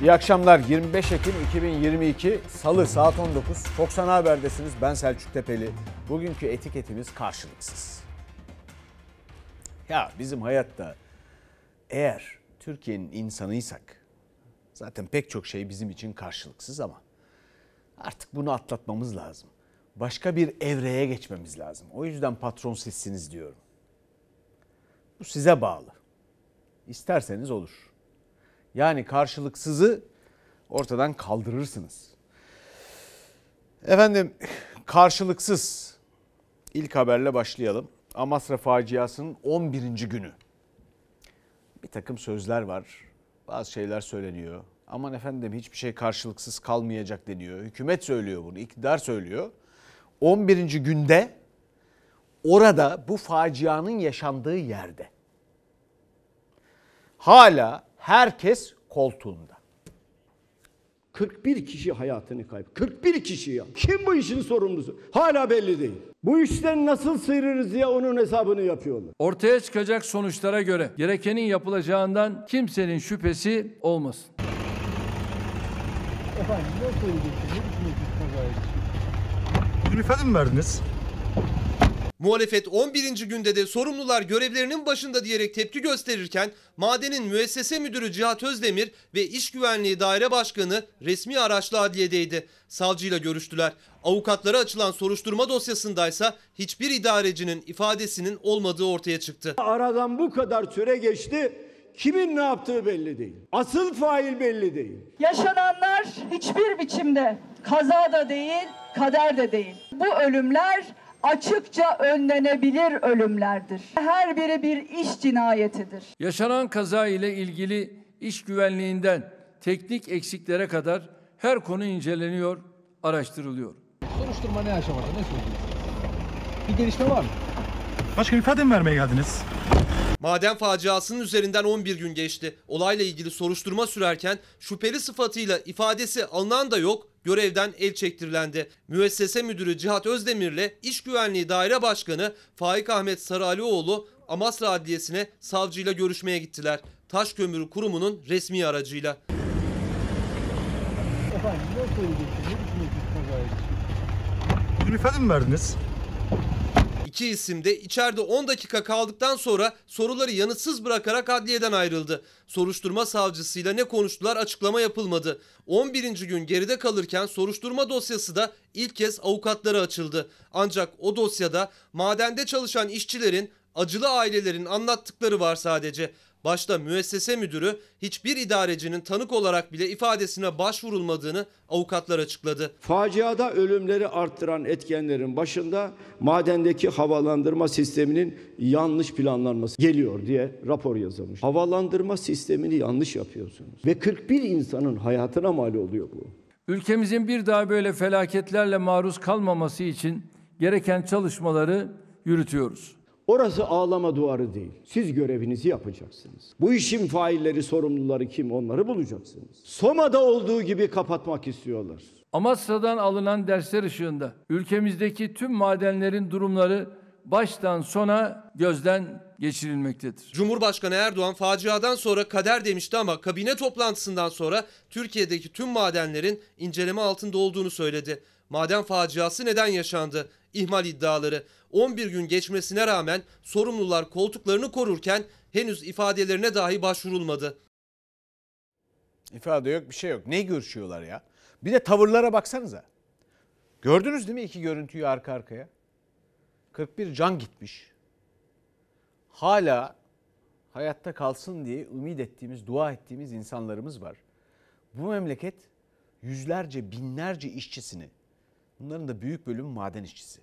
İyi akşamlar. 25 Ekim 2022 Salı saat 19. Çok Sana Haber'desiniz. Ben Selçuk Tepeli. Bugünkü etiketimiz karşılıksız. Ya bizim hayatta eğer Türkiye'nin insanıysak zaten pek çok şey bizim için karşılıksız ama artık bunu atlatmamız lazım. Başka bir evreye geçmemiz lazım. O yüzden patron sizsiniz diyorum. Bu size bağlı. İsterseniz olur yani karşılıksızı ortadan kaldırırsınız. Efendim karşılıksız ilk haberle başlayalım. Amasra faciasının 11. günü. Bir takım sözler var. Bazı şeyler söyleniyor. Aman efendim hiçbir şey karşılıksız kalmayacak deniyor. Hükümet söylüyor bunu, iktidar söylüyor. 11. günde orada bu facianın yaşandığı yerde hala Herkes koltuğunda. 41 kişi hayatını kaybetti. 41 kişi ya. Kim bu işin sorumlusu? Hala belli değil. Bu işten nasıl sıyrırız diye onun hesabını yapıyorlar. Ortaya çıkacak sonuçlara göre gerekenin yapılacağından kimsenin şüphesi olmasın. Efendim ne oldu? Dün ifade mi verdiniz? Muhalefet 11. günde de sorumlular görevlerinin başında diyerek tepki gösterirken madenin müessese müdürü Cihat Özdemir ve İş Güvenliği Daire Başkanı resmi araçla adliyedeydi. Savcıyla görüştüler. Avukatlara açılan soruşturma dosyasındaysa hiçbir idarecinin ifadesinin olmadığı ortaya çıktı. Aradan bu kadar süre geçti. Kimin ne yaptığı belli değil. Asıl fail belli değil. Yaşananlar hiçbir biçimde kaza da değil, kader de değil. Bu ölümler açıkça önlenebilir ölümlerdir. Her biri bir iş cinayetidir. Yaşanan kaza ile ilgili iş güvenliğinden teknik eksiklere kadar her konu inceleniyor, araştırılıyor. Soruşturma ne aşamada, ne söylüyorsunuz? Bir gelişme var mı? Başka ifade mi vermeye geldiniz? Maden faciasının üzerinden 11 gün geçti. Olayla ilgili soruşturma sürerken şüpheli sıfatıyla ifadesi alınan da yok, görevden el çektirilendi. Müessese müdürü Cihat Özdemir ile İş Güvenliği Daire Başkanı Faik Ahmet Sarıalioğlu Amasra Adliyesi'ne savcıyla görüşmeye gittiler. Taş Kömürü Kurumu'nun resmi aracıyla. Efendim, nasıl oldu? ifade mi verdiniz? İki isim de içeride 10 dakika kaldıktan sonra soruları yanıtsız bırakarak adliyeden ayrıldı. Soruşturma savcısıyla ne konuştular açıklama yapılmadı. 11. gün geride kalırken soruşturma dosyası da ilk kez avukatlara açıldı. Ancak o dosyada madende çalışan işçilerin acılı ailelerin anlattıkları var sadece başta müessese müdürü hiçbir idarecinin tanık olarak bile ifadesine başvurulmadığını avukatlar açıkladı. Faciada ölümleri arttıran etkenlerin başında madendeki havalandırma sisteminin yanlış planlanması geliyor diye rapor yazılmış. Havalandırma sistemini yanlış yapıyorsunuz ve 41 insanın hayatına mal oluyor bu. Ülkemizin bir daha böyle felaketlerle maruz kalmaması için gereken çalışmaları yürütüyoruz. Orası ağlama duvarı değil. Siz görevinizi yapacaksınız. Bu işin failleri, sorumluları kim onları bulacaksınız. Soma'da olduğu gibi kapatmak istiyorlar. Amasya'dan alınan dersler ışığında ülkemizdeki tüm madenlerin durumları baştan sona gözden geçirilmektedir. Cumhurbaşkanı Erdoğan faciadan sonra kader demişti ama kabine toplantısından sonra Türkiye'deki tüm madenlerin inceleme altında olduğunu söyledi. Maden faciası neden yaşandı? İhmal iddiaları. 11 gün geçmesine rağmen sorumlular koltuklarını korurken henüz ifadelerine dahi başvurulmadı. İfade yok bir şey yok. Ne görüşüyorlar ya? Bir de tavırlara baksanıza. Gördünüz değil mi iki görüntüyü arka arkaya? 41 can gitmiş. Hala hayatta kalsın diye ümit ettiğimiz, dua ettiğimiz insanlarımız var. Bu memleket yüzlerce, binlerce işçisini Bunların da büyük bölümü maden işçisi.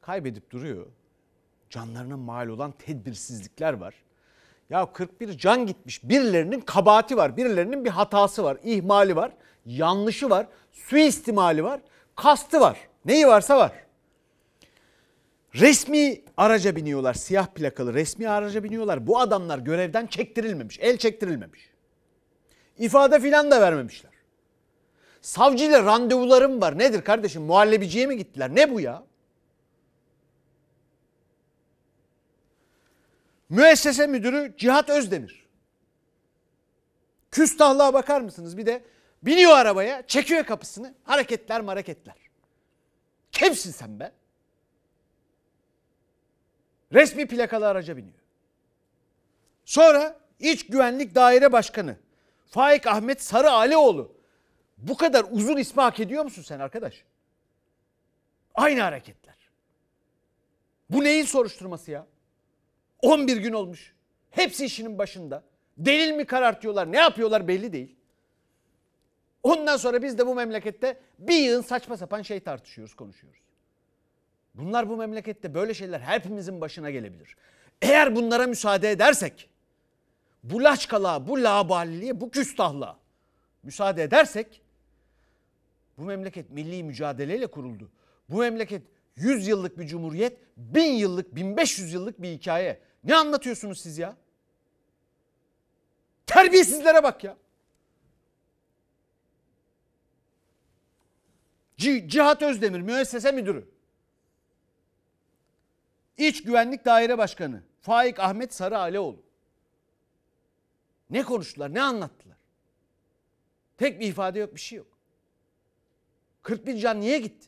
Kaybedip duruyor. Canlarına mal olan tedbirsizlikler var. Ya 41 can gitmiş. Birilerinin kabahati var. Birilerinin bir hatası var. ihmali var. Yanlışı var. Suistimali var. Kastı var. Neyi varsa var. Resmi araca biniyorlar. Siyah plakalı resmi araca biniyorlar. Bu adamlar görevden çektirilmemiş. El çektirilmemiş. İfade filan da vermemişler. Savcıyla randevularım var. Nedir kardeşim? Muhallebiciye mi gittiler? Ne bu ya? Müessese müdürü Cihat Özdemir. Küstahlığa bakar mısınız? Bir de biniyor arabaya, çekiyor kapısını. Hareketler hareketler. Kimsin sen be? Resmi plakalı araca biniyor. Sonra İç Güvenlik Daire Başkanı Faik Ahmet Sarı Alioğlu bu kadar uzun ismi hak ediyor musun sen arkadaş? Aynı hareketler. Bu neyin soruşturması ya? 11 gün olmuş. Hepsi işinin başında. Delil mi karartıyorlar, ne yapıyorlar belli değil. Ondan sonra biz de bu memlekette bir yığın saçma sapan şey tartışıyoruz, konuşuyoruz. Bunlar bu memlekette böyle şeyler hepimizin başına gelebilir. Eğer bunlara müsaade edersek, bu laçkalığa, bu labaliliğe, bu küstahlığa müsaade edersek bu memleket milli mücadeleyle kuruldu. Bu memleket 100 yıllık bir cumhuriyet, 1000 yıllık, 1500 yıllık bir hikaye. Ne anlatıyorsunuz siz ya? Terbiyesizlere bak ya. C- Cihat Özdemir müessese müdürü. İç Güvenlik Daire Başkanı Faik Ahmet Sarı Aleoğlu. Ne konuştular, ne anlattılar? Tek bir ifade yok, bir şey yok. 41 can niye gitti?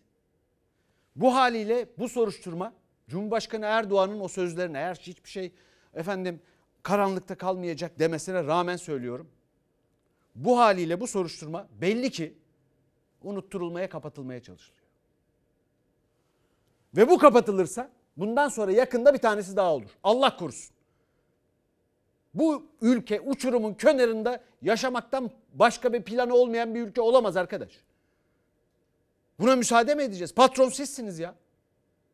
Bu haliyle bu soruşturma Cumhurbaşkanı Erdoğan'ın o sözlerine eğer hiçbir şey efendim karanlıkta kalmayacak demesine rağmen söylüyorum. Bu haliyle bu soruşturma belli ki unutturulmaya kapatılmaya çalışılıyor. Ve bu kapatılırsa bundan sonra yakında bir tanesi daha olur. Allah korusun. Bu ülke uçurumun kenarında yaşamaktan başka bir planı olmayan bir ülke olamaz arkadaş. Buna müsaade mi edeceğiz? Patron sizsiniz ya.